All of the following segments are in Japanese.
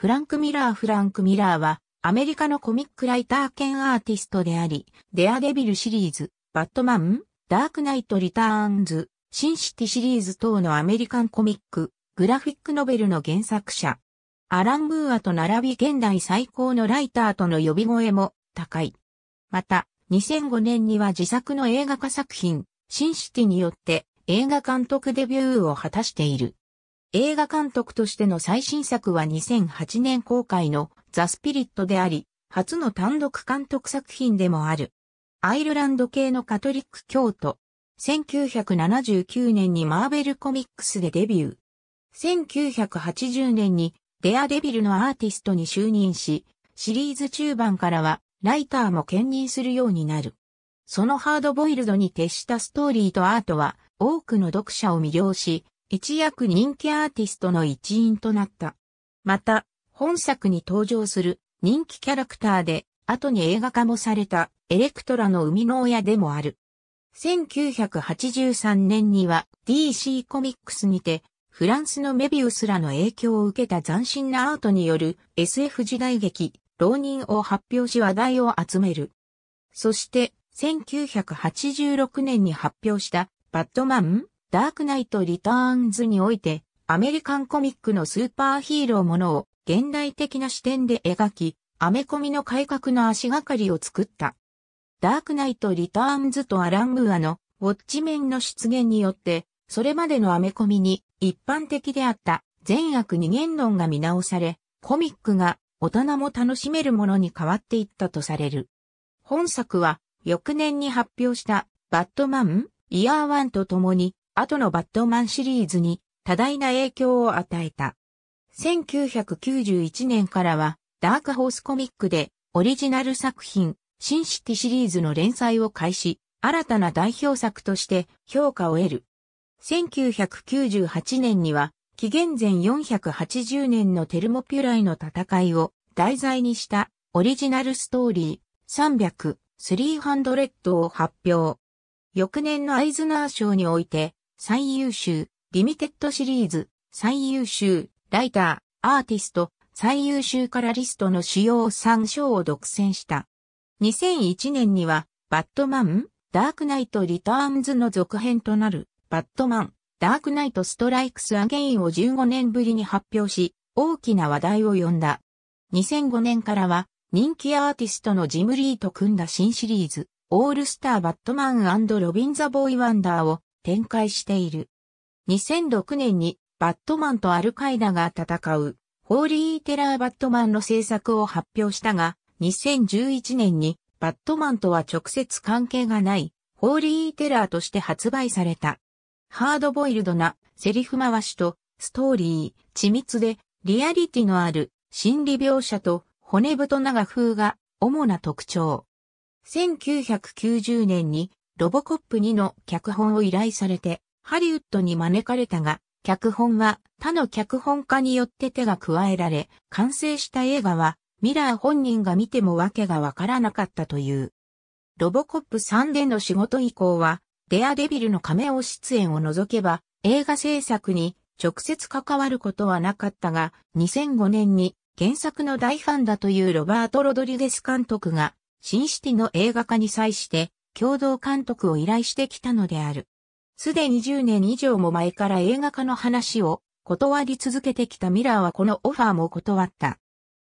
フランク・ミラー・フランク・ミラーは、アメリカのコミックライター兼アーティストであり、デアデビルシリーズ、バットマン、ダークナイト・リターンズ、シンシティシリーズ等のアメリカンコミック、グラフィックノベルの原作者。アラン・ムーアと並び現代最高のライターとの呼び声も高い。また、2005年には自作の映画化作品、シンシティによって映画監督デビューを果たしている。映画監督としての最新作は2008年公開のザ・スピリットであり、初の単独監督作品でもある。アイルランド系のカトリック教徒。1979年にマーベルコミックスでデビュー。1980年にデアデビルのアーティストに就任し、シリーズ中盤からはライターも兼任するようになる。そのハードボイルドに徹したストーリーとアートは多くの読者を魅了し、一躍人気アーティストの一員となった。また、本作に登場する人気キャラクターで、後に映画化もされたエレクトラの生みの親でもある。1983年には DC コミックスにて、フランスのメビウスらの影響を受けた斬新なアートによる SF 時代劇、浪人を発表し話題を集める。そして、1986年に発表したバッドマンダークナイト・リターンズにおいて、アメリカンコミックのスーパーヒーローものを現代的な視点で描き、アメコミの改革の足がかりを作った。ダークナイト・リターンズとアラン・ムーアのウォッチメンの出現によって、それまでのアメコミに一般的であった善悪二元論が見直され、コミックが大人も楽しめるものに変わっていったとされる。本作は翌年に発表したバットマンイヤーワンと共に後のバットマンシリーズに多大な影響を与えた。1991年からは、ダークホースコミックで、オリジナル作品、シンシティシリーズの連載を開始、新たな代表作として評価を得る。1998年には、紀元前480年のテルモピュライの戦いを題材にしたオリジナルストーリー300、300を発表。翌年のアイズナー賞において、最優秀、リミテッドシリーズ、最優秀、ライター、アーティスト、最優秀カラリストの主要3賞を独占した。2001年には、バットマン、ダークナイト・リターンズの続編となる、バットマン、ダークナイト・ストライクス・アゲインを15年ぶりに発表し、大きな話題を呼んだ。2005年からは、人気アーティストのジム・リーと組んだ新シリーズ、オールスター・バットマンロビン・ザ・ボーイ・ワンダーを展開している。2006年にバットマンとアルカイダが戦うホーリー・テラー・バットマンの制作を発表したが、2011年にバットマンとは直接関係がないホーリー・テラーとして発売された。ハードボイルドなセリフ回しとストーリー、緻密でリアリティのある心理描写と骨太な画風が主な特徴。1990年にロボコップ2の脚本を依頼されて、ハリウッドに招かれたが、脚本は他の脚本家によって手が加えられ、完成した映画は、ミラー本人が見てもわけがわからなかったという。ロボコップ3での仕事以降は、デアデビルの仮面を出演を除けば、映画制作に直接関わることはなかったが、2005年に原作の大ファンだというロバート・ロドリゲス監督が、新シティの映画化に際して、共同監督を依頼してきたのである。すでに10年以上も前から映画化の話を断り続けてきたミラーはこのオファーも断った。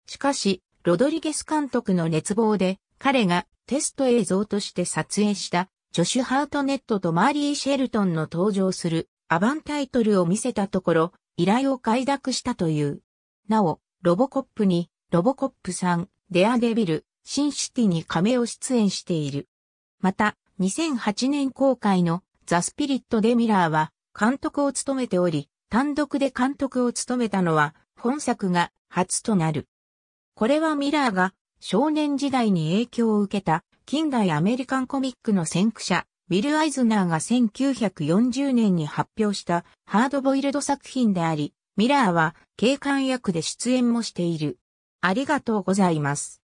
しかし、ロドリゲス監督の熱望で、彼がテスト映像として撮影したジョシュ・ハートネットとマーリー・シェルトンの登場するアバンタイトルを見せたところ、依頼を快諾したという。なお、ロボコップに、ロボコップさん、デアデビル、シンシティに亀を出演している。また、2008年公開のザ・スピリット・デ・ミラーは監督を務めており、単独で監督を務めたのは本作が初となる。これはミラーが少年時代に影響を受けた近代アメリカンコミックの先駆者、ウィル・アイズナーが1940年に発表したハードボイルド作品であり、ミラーは警官役で出演もしている。ありがとうございます。